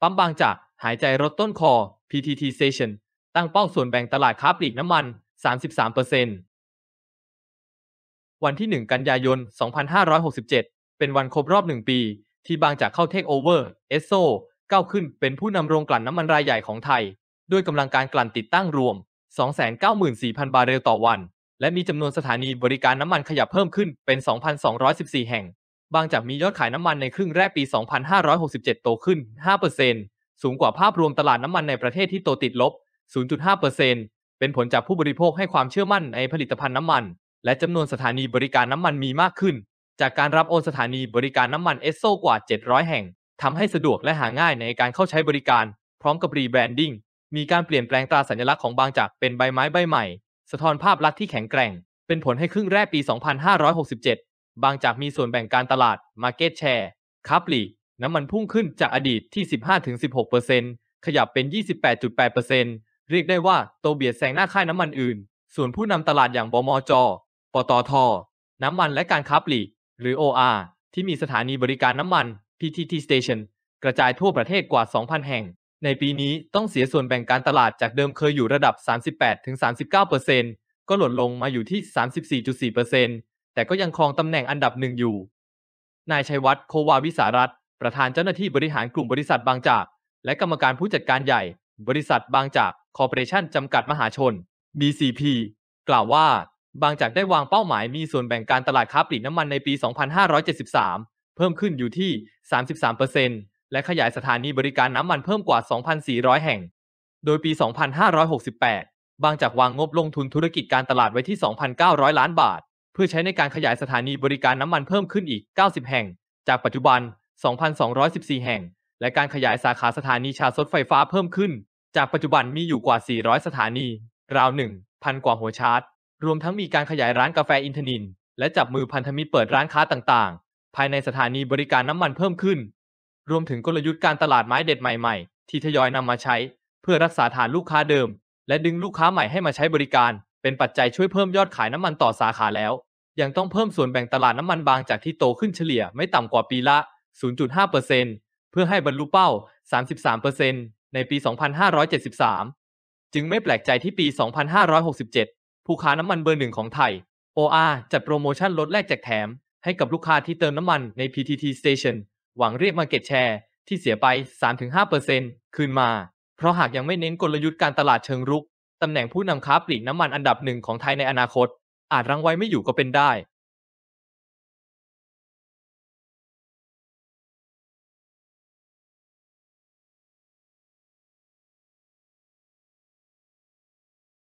ปั๊มบางจากหายใจลดต้นคอ PTT Station ตั้งเป้าส่วนแบ่งตลาดค้าปลีกน้ำมัน 33%วันที่ 1 กันยายน 2567 เป็นวันครบรอบ 1 ปี ที่บางจากเข้าเทคโอเวอร์เอสโซก้าวขึ้นเป็นผู้นำโรงกลั่นน้ำมันรายใหญ่ของไทย ด้วยกำลังการกลั่นติดตั้งรวม 294,000 บาร์เรลต่อวัน และมีจำนวนสถานีบริการน้ำมันขยับเพิ่มขึ้นเป็น 2,214 แห่งบางจากมียอดขายน้ำมันในครึ่งแรกปี 2567 โตขึ้น 5%สูงกว่าภาพรวมตลาดน้ำมันในประเทศที่โตติดลบ 0.5%เป็นผลจากผู้บริโภคให้ความเชื่อมั่นในผลิตภัณฑ์น้ำมัน และจำนวนสถานีบริการน้ำมันมีมากขึ้น จากการรับโอนสถานีบริการน้ำมันเอสโซกว่า 700 แห่ง ทำให้สะดวกและหาง่ายในการเข้าใช้บริการพร้อมกับรีแบรนดิ้ง มีการเปลี่ยนแปลงตราสัญลักษณ์ของบางจากเป็นใบไม้ใบใหม่ สะท้อนภาพลักษณ์ที่แข็งแกร่ง เป็นผลให้ครึ่งแรกปี 2567บางจากมีส่วนแบ่งการตลาด Market Share ค้าปลีกน้ำมันพุ่งขึ้นจากอดีตที่ 15-16%ขยับเป็น 28.8%เรียกได้ว่าโตเบียดแซงหน้าค่ายน้ำมันอื่น ส่วนผู้นำตลาดอย่างบมจปตท น้ำมันและการค้าปลีกหรือ OR ที่มีสถานีบริการน้ำมัน PTT Station กระจายทั่วประเทศกว่า 2,000 แห่ง ในปีนี้ต้องเสียส่วนแบ่งการตลาดจากเดิมเคยอยู่ระดับ 38-39%ก็ลดลงมาอยู่ที่ 34.4%แต่ก็ยังครองตำแหน่งอันดับหนึ่งอยู่ นายชัยวัฒน์โควาวิสารัตประธานเจ้าหน้าที่บริหารกลุ่มบริษัทบางจาก และกรรมการผู้จัดการใหญ่ บริษัทบางจากคอร์ปอเรชั่นจำกัดมหาชน BCP กล่าวว่า บางจากได้วางเป้าหมายมีส่วนแบ่งการตลาดค้าปลีกน้ำมันในปี 2573 เพิ่มขึ้นอยู่ที่ 33%และขยายสถานีบริการน้ำมันเพิ่มกว่า 2,400 แห่ง โดยปี 2568 บางจากวางงบลงทุนธุรกิจการตลาดไว้ที่ 2,900 ล้านบาทเพื่อใช้ในการขยายสถานีบริการน้ำมันเพิ่มขึ้นอีก 90 แห่ง จากปัจจุบัน 2,214 แห่ง และการขยายสาขาสถานีชาร์จรถไฟฟ้าเพิ่มขึ้น จากปัจจุบันมีอยู่กว่า 400 สถานี ราว 1,000 กว่าหัวชาร์จ รวมทั้งมีการขยายร้านกาแฟอินทนินและจับมือพันธมิตรเปิดร้านค้าต่างๆ ภายในสถานีบริการน้ำมันเพิ่มขึ้น รวมถึงกลยุทธ์การตลาดไม้เด็ดใหม่ๆ ที่ทยอยนำมาใช้ เพื่อรักษาฐานลูกค้าเดิม และดึงลูกค้าใหม่ให้มาใช้บริการ เป็นปัจจัยช่วยเพิ่มยอดขายน้ำมันต่อสาขาแล้วยังต้องเพิ่มส่วนแบ่งตลาดน้ำมันบางจากที่โตขึ้นเฉลี่ยไม่ต่ำกว่าปีละ 0.5%เพื่อให้บรรลุเป้า 33%ในปี 2573 จึงไม่แปลกใจที่ปี 2567 ผู้ค้าน้ำมันเบอร์หนึ่งของไทย OR จัดโปรโมชั่นลดแลกแจกแถม ให้กับลูกค้าที่เติมน้ำมันใน PTT Station หวังเรียกมาเก็ตแชร์ที่เสียไป 3-5%คืนมา เพราะหากยังไม่เน้นกลยุทธ์การตลาดเชิงรุก ตำแหน่งผู้นำค้าปลีกน้ำมันอันดับหนึ่งของไทยในอนาคตอาจรังไว้ไม่อยู่ก็เป็นได้